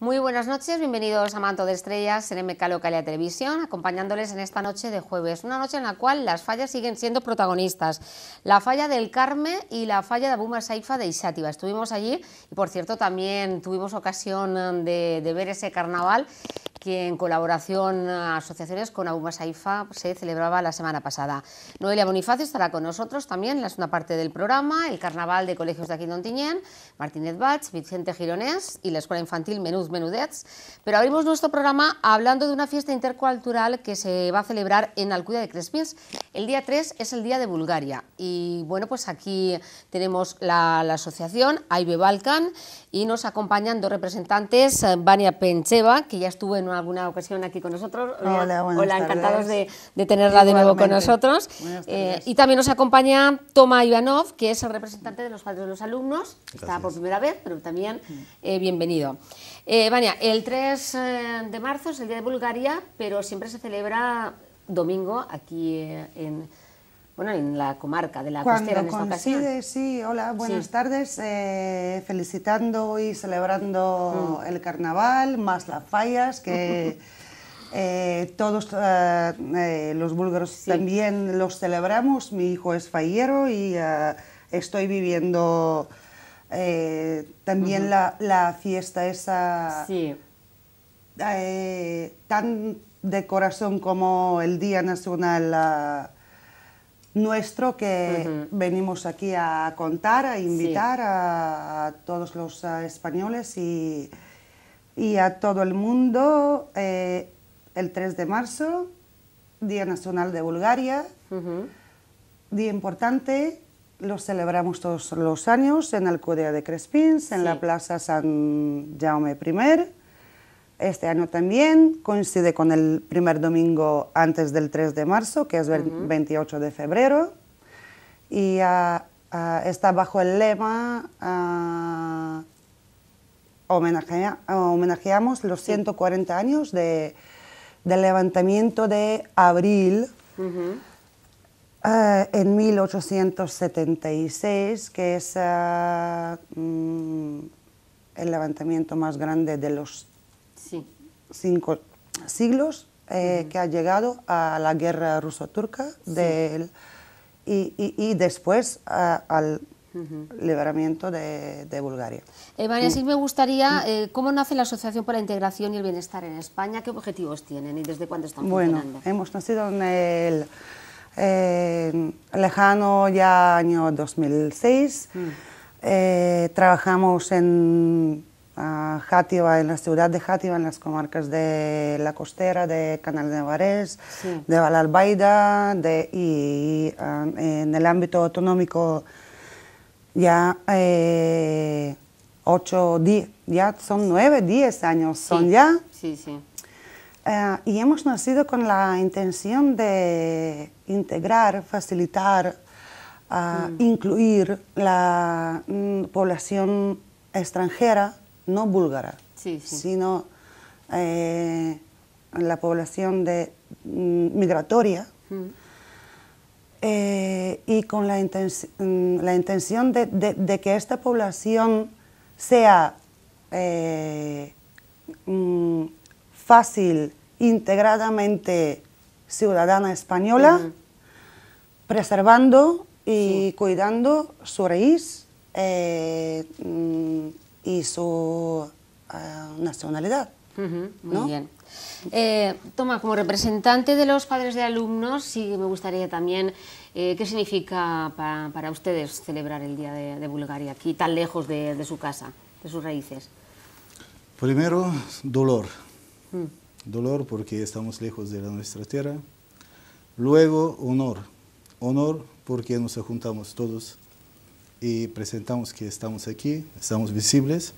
Muy buenas noches, bienvenidos a Manto de Estrellas en MK Localia Televisión, acompañándoles en esta noche de jueves, una noche en la cual las fallas siguen siendo protagonistas. La falla del Carme y la falla de Abuma Saifa de Isátiva. Estuvimos allí y, por cierto, también tuvimos ocasión de, ver ese carnaval que en colaboración a asociaciones con Abuma Saifa se celebraba la semana pasada. Noelia Bonifacio estará con nosotros también en la segunda parte del programa, el Carnaval de Colegios de aquí en Tiñén, Martínez Bach, Vicente Gironés y la Escuela Infantil Menú sus menudets, pero abrimos nuestro programa hablando de una fiesta intercultural que se va a celebrar en Alcuida de Crespins el día 3 es el día de Bulgaria y bueno, pues aquí tenemos la, asociación AIBE Balkan y nos acompañan dos representantes, eh, Vania Pencheva, que ya estuvo en alguna ocasión aquí con nosotros. Hola, buenas Hola encantados de, tenerla de nuevo con nosotros. Eh, y también nos acompaña Toma Ivanov, que es el representante de los padres de los alumnos. Está por primera vez, pero también eh, bienvenido. Vania, el 3 de marzo es el Día de Bulgaria, pero siempre se celebra domingo aquí eh, en, bueno, en la comarca de la costera de Sí, hola, buenas tardes, eh, felicitando y celebrando mm. el carnaval, más las fallas, que eh, todos los búlgaros también los celebramos, mi hijo es fallero y estoy viviendo... también la, fiesta esa eh, tan de corazón como el Día Nacional eh, nuestro que venimos aquí a contar, a invitar a, todos los eh, españoles y, a todo el mundo el 3 de marzo, Día Nacional de Bulgaria, día importante. Lo celebramos todos los años en Alcudia de Crespins, en la Plaza San Jaume I este año también coincide con el primer domingo antes del 3 de marzo, que es el 28 de febrero, y ah, ah, está bajo el lema ah, homenajeamos los 140 años de, del levantamiento de abril. en 1876, que es mm, el levantamiento más grande de los cinco siglos eh, que ha llegado a la guerra ruso-turca y, después al liberamiento de, Bulgaria. Eh, María, me gustaría, mm. eh, ¿cómo nace la Asociación para la Integración y el Bienestar en España? ¿Qué objetivos tienen y desde cuándo están funcionando? Bueno, hemos nacido en el eh, lejano ya año 2006. Mm. trabajamos en Ah, en la ciudad de Játiva, en las comarcas de La Costera, de Canal de Navarés, de Valalbaida, y, ah, en el ámbito autonómico ya eh, ocho, ya son nueve, diez años, son ya. Eh, y hemos nacido con la intención de integrar, facilitar, ah, mm. incluir la mm, población extranjera no búlgara, sino eh, la población mm, migratoria, eh, y con la, mm, intención, de, que esta población sea eh, mm, fácil, integradamente ciudadana española, preservando y cuidando su raíz, y su eh, nacionalidad. muy bien. Eh, Toma, como representante de los padres de alumnos, sí me gustaría también, eh, ¿qué significa para ustedes celebrar el Día de, Bulgaria aquí, tan lejos de, su casa, de sus raíces? Primero, dolor. Mm. Dolor porque estamos lejos de nuestra tierra. Luego, honor. Honor porque nos juntamos todos y presentamos que estamos aquí, estamos visibles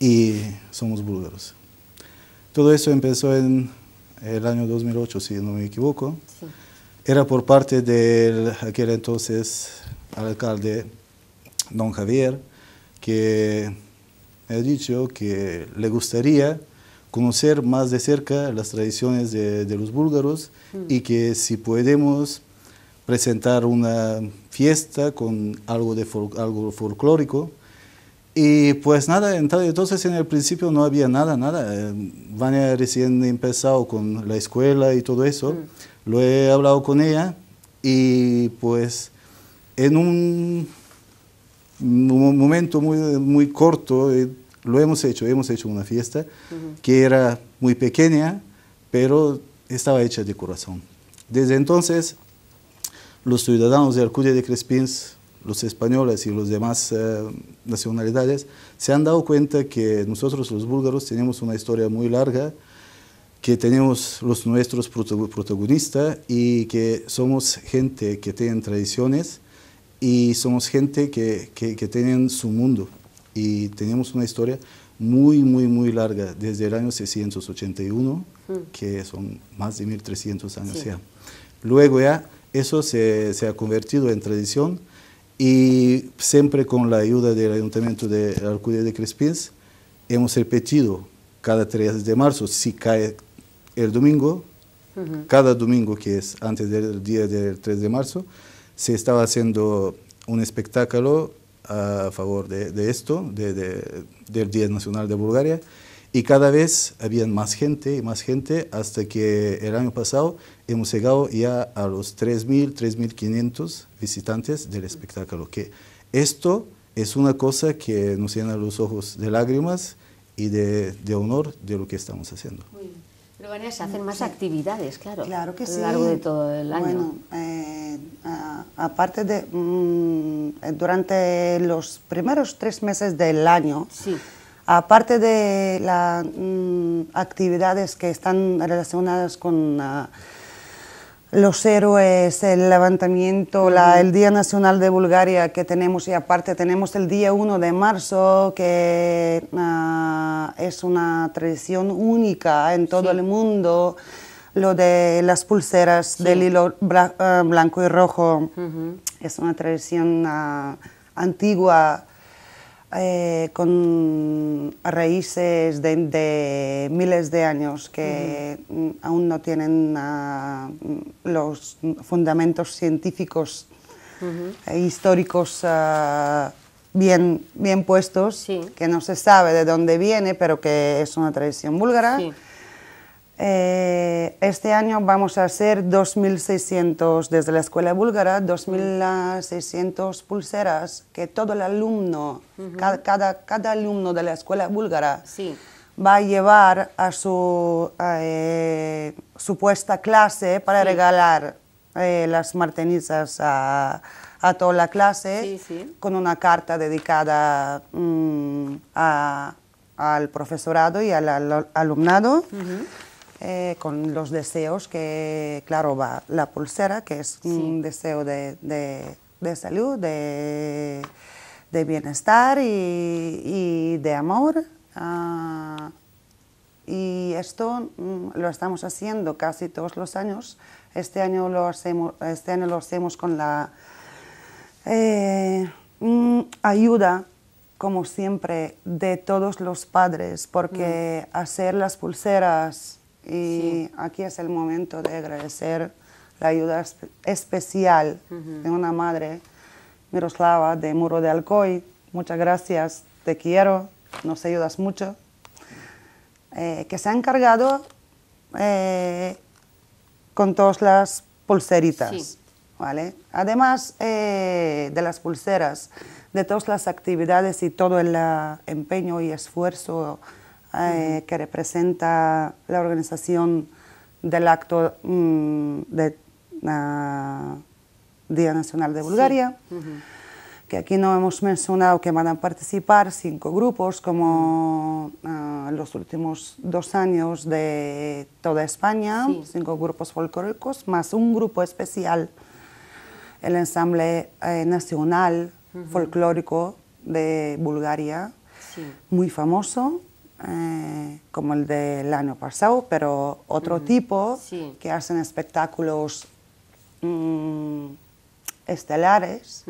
y somos búlgaros. Todo eso empezó en el año 2008, si no me equivoco. Era por parte de aquel entonces alcalde don Javier, que me ha dicho que le gustaría conocer más de cerca las tradiciones de, los búlgaros mm. y que si podemos presentar una fiesta con algo, de algo folclórico. Y pues nada, entonces en el principio no había nada, nada. Eh, Vania recién empezado con la escuela y todo eso. Mm. Lo he hablado con ella y pues en un, momento muy, muy corto eh, lo hemos hecho. Hemos hecho una fiesta que era muy pequeña, pero estaba hecha de corazón. Desde entonces los ciudadanos de Alcudia de Crespins, los españoles y los demás eh, nacionalidades, se han dado cuenta que nosotros los búlgaros tenemos una historia muy larga, que tenemos los nuestros protagonistas y que somos gente que tiene tradiciones y somos gente que, que, que tienen su mundo y tenemos una historia muy, muy, muy larga, desde el año 681, mm. que son más de 1300 años ya. Luego ya eso se, ha convertido en tradición y siempre con la ayuda del Ayuntamiento de Alcudia de Crespins hemos repetido cada 3 de marzo, si cae el domingo, cada domingo que es antes del día del 3 de marzo, se estaba haciendo un espectáculo a favor de, esto, del Día Nacional de Bulgaria, y cada vez había más gente y más gente hasta que el año pasado hemos llegado ya a los 3.000, 3.500 visitantes del espectáculo. Que esto es una cosa que nos llena los ojos de lágrimas y de, de honor de lo que estamos haciendo. Pero van a hacen más actividades, claro, claro que a lo largo de todo el año. Bueno, eh, aparte de, mm, durante los primeros tres meses del año, sí. Aparte de las mm, actividades que están relacionadas con ah, los héroes, el levantamiento, el Día Nacional de Bulgaria que tenemos y aparte tenemos el día 1 de marzo que ah, es una tradición única en todo el mundo, lo de las pulseras del hilo ah, blanco y rojo es una tradición antigua eh, con raíces de, miles de años que aún no tienen ah, los fundamentos científicos e históricos ah, bien, puestos, que no se sabe de dónde viene, pero que es una tradición búlgara. Eh, este año vamos a hacer 2.600 desde la escuela búlgara, 2.600 pulseras que todo el alumno, cada, cada, alumno de la escuela búlgara va a llevar a su eh, supuesta clase para regalar eh, las martenizas a, toda la clase con una carta dedicada mm, al profesorado y al, alumnado. Eh, con los deseos que, claro, va la pulsera, que es un deseo de, de, salud, de, bienestar y, de amor. Ah, y esto mm, lo estamos haciendo casi todos los años. Este año lo hacemos, este año lo hacemos con la eh, mm, ayuda, como siempre, de todos los padres, porque mm. hacer las pulseras y aquí es el momento de agradecer la ayuda especial de una madre, Miroslava, de Muro de Alcoy. Muchas gracias, te quiero, nos ayudas mucho. Eh, que se ha encargado eh, con todas las pulseritas. ¿vale? Además eh, de las pulseras, de todas las actividades y todo el ah, empeño y esfuerzo eh, que representa la organización del acto mm, de ah, Día Nacional de Bulgaria, que aquí no hemos mencionado que van a participar cinco grupos, como ah, los últimos dos años de toda España, cinco grupos folclóricos, más un grupo especial, el ensamble eh, nacional folclórico de Bulgaria, muy famoso, eh, como el del año pasado, pero otro tipo que hacen espectáculos mm, estelares,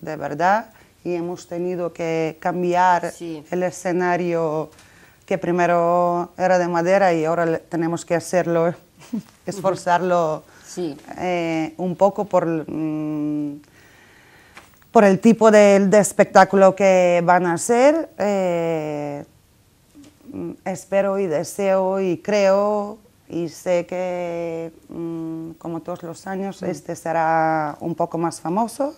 de verdad, y hemos tenido que cambiar el escenario que primero era de madera y ahora tenemos que hacerlo, esforzarlo eh, un poco por, mm, por el tipo de, espectáculo que van a hacer. Eh, Mm, espero y deseo y creo y sé que mm, como todos los años mm. este será un poco más famoso.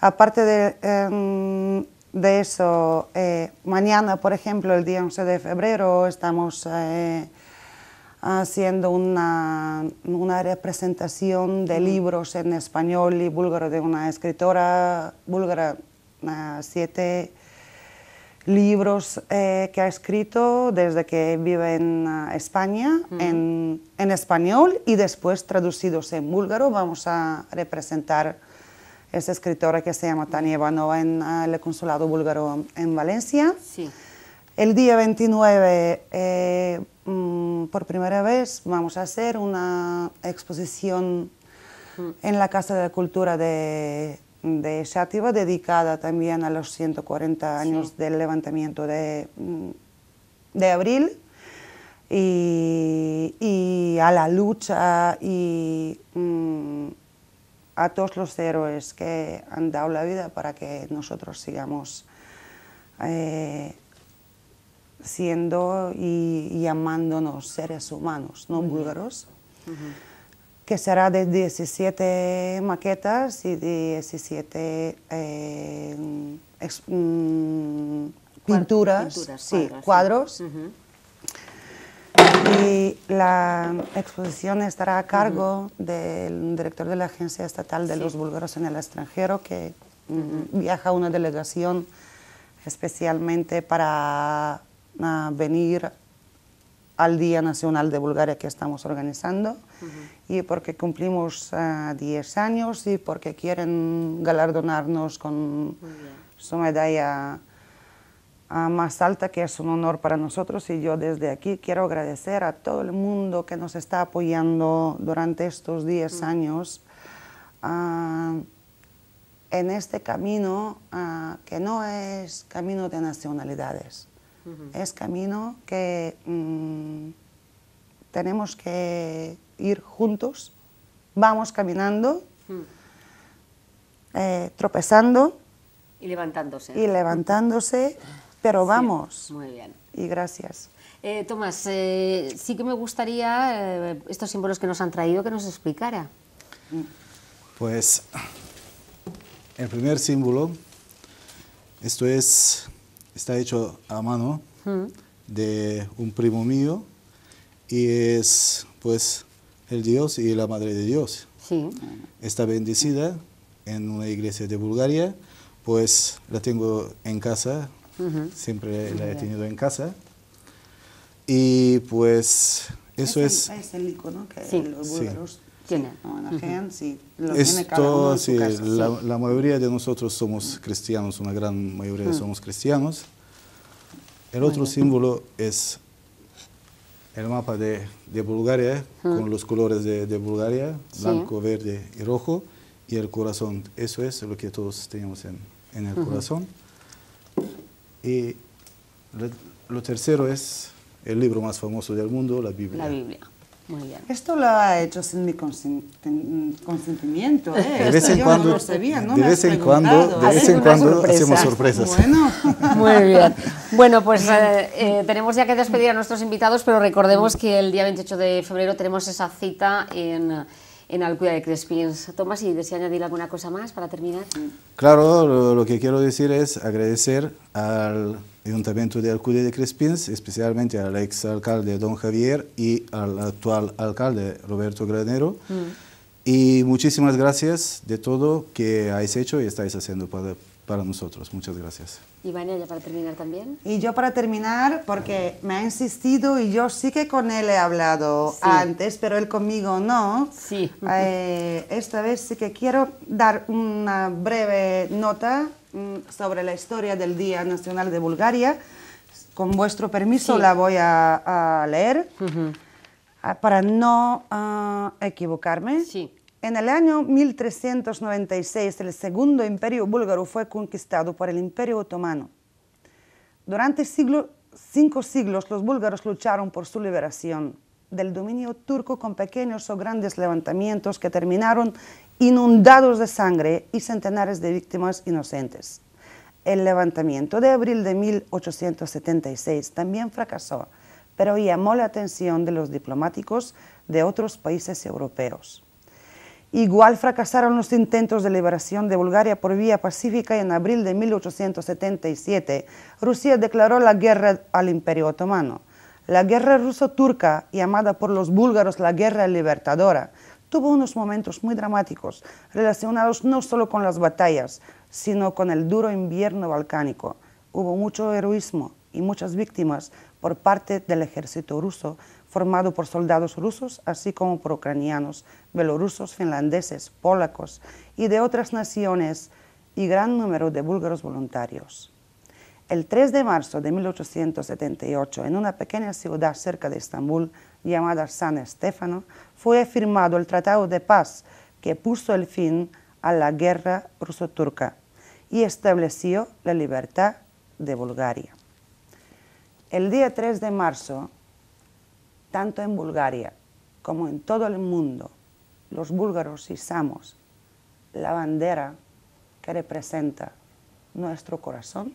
Aparte de, em, de eso, eh, mañana, por ejemplo, el día 11 de febrero, estamos eh, haciendo una, una, representación de libros en español y búlgaro de una escritora búlgara, eh, siete libros eh, que ha escrito desde que vive en eh, España, mm. en, en, español y después traducidos en búlgaro. Vamos a representar a esa escritora que se llama Tania Ivanova en eh, el Consulado Búlgaro en Valencia. El día 29, mm, por primera vez, vamos a hacer una exposición mm. en la Casa de la Cultura de de Shativa dedicada también a los 140 años del levantamiento de, mm, abril y, a la lucha y mm, a todos los héroes que han dado la vida para que nosotros sigamos eh, siendo y, amándonos seres humanos, no búlgaros que será de 17 maquetas y 17 eh, mm, pinturas, sí, cuadros. Y la exposición estará a cargo del director de la Agencia Estatal de los Búlgaros en el extranjero, que mm, viaja una delegación especialmente para ah, venir al Día Nacional de Bulgaria que estamos organizando y porque cumplimos 10 ah, años y porque quieren galardonarnos con su medalla ah, más alta, que es un honor para nosotros. Y yo desde aquí quiero agradecer a todo el mundo que nos está apoyando durante estos 10 años ah, en este camino que no es camino de nacionalidades es camino que mm, tenemos que ir juntos, vamos caminando, eh, tropezando. Y levantándose. pero vamos. muy bien. Y gracias. Eh, Tomás, eh, sí que me gustaría estos símbolos que nos han traído que nos explicara. Pues el primer símbolo, esto es está hecho a mano de un primo mío y es pues el Dios y la Madre de Dios. Está bendecida en una iglesia de Bulgaria, pues la tengo en casa, siempre la he tenido en casa. Y pues eso es... La, mayoría de nosotros somos cristianos, una gran mayoría mm. somos cristianos. El otro símbolo es el mapa de, Bulgaria, con los colores de, Bulgaria, blanco, verde y rojo, y el corazón. Eso es lo que todos tenemos en, en el corazón. Y lo, lo tercero es el libro más famoso del mundo, la Biblia. La Biblia. Muy bien. Esto lo ha hecho sin mi consentimiento. ¿eh? De vez en cuando, De vez en cuando, de vez en cuando hacemos sorpresas. Bueno, muy bien. Bueno, pues eh, eh, tenemos ya que despedir a nuestros invitados, pero recordemos que el día 28 de febrero tenemos esa cita en en Alcuida de Crespins. Tomás, ¿y desea añadir alguna cosa más para terminar. Claro, lo que quiero decir es agradecer al Ayuntamiento de Alcudia de Crespins, especialmente al exalcalde Don Javier y al actual alcalde Roberto Granero. Mm. Y muchísimas gracias de todo que habéis hecho y estáis haciendo para, para nosotros. Muchas gracias. Y Vania, ya para terminar también. Y yo para terminar, porque me ha insistido y yo sí que con él he hablado antes, pero él conmigo no. Sí. Eh, esta vez sí que quiero dar una breve nota mm, sobre la historia del Día Nacional de Bulgaria. Con vuestro permiso la voy a, leer ah, para no ah, equivocarme. Sí. En el año 1396 el segundo imperio búlgaro fue conquistado por el imperio otomano. Durante cinco siglos los búlgaros lucharon por su liberación del dominio turco con pequeños o grandes levantamientos que terminaron inundados de sangre y centenares de víctimas inocentes. El levantamiento de abril de 1876 también fracasó, pero llamó la atención de los diplomáticos de otros países europeos. Igual fracasaron los intentos de liberación de Bulgaria por vía pacífica y en abril de 1877 Rusia declaró la guerra al Imperio Otomano. La guerra ruso-turca, llamada por los búlgaros la guerra libertadora, tuvo unos momentos muy dramáticos relacionados no solo con las batallas, sino con el duro invierno balcánico. Hubo mucho heroísmo, y muchas víctimas por parte del ejército ruso, formado por soldados rusos, así como por ucranianos, belorrusos, finlandeses, polacos y de otras naciones, y gran número de búlgaros voluntarios. El 3 de marzo de 1878, en una pequeña ciudad cerca de Estambul llamada San Estefano, fue firmado el Tratado de Paz que puso el fin a la guerra ruso-turca y estableció la libertad de Bulgaria. El día 3 de marzo, tanto en Bulgaria como en todo el mundo, los búlgaros izamos la bandera que representa nuestro corazón,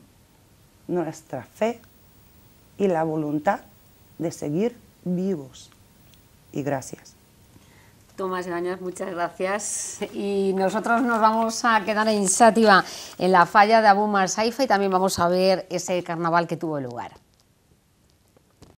nuestra fe y la voluntad de seguir vivos. Y gracias. Tomás Grañas, muchas gracias. Y nosotros nos vamos a quedar en Sátiva, en la falla de Abu Marsaifa, y también vamos a ver ese carnaval que tuvo lugar.